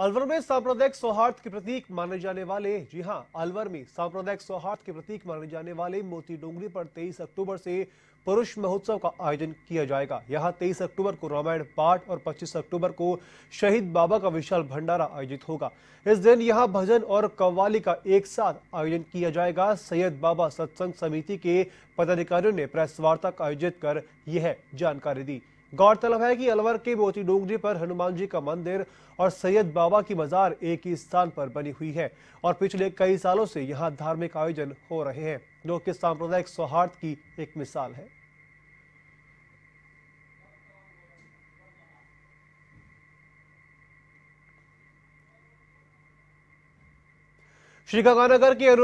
अलवर में सांप्रदायिक सौहार्द के प्रतीक माने जाने वाले जी हां अलवर में सांप्रदायिक सौहार्द के प्रतीक माने जाने वाले मोती डोंगरी पर 23 अक्टूबर से पुरुष महोत्सव का आयोजन किया जाएगा यहां 23 अक्टूबर को रामायण पाठ और 25 अक्टूबर को शहीद बाबा का विशाल भंडारा आयोजित होगा इस दिन यहां भजन और कव्वाली का एक साथ आयोजन किया जाएगा सैयद बाबा सत्संग समिति के पदाधिकारियों ने प्रेस वार्ता का आयोजित कर यह जानकारी दी गौरतलब है कि अलवर के मोती डोंगरी पर हनुमान जी का मंदिर और सैयद बाबा की मजार एक ही स्थान पर बनी हुई है और पिछले कई सालों से यहां धार्मिक आयोजन हो रहे हैं जो कि सांप्रदायिक सौहार्द की एक मिसाल है श्री गंगानगर के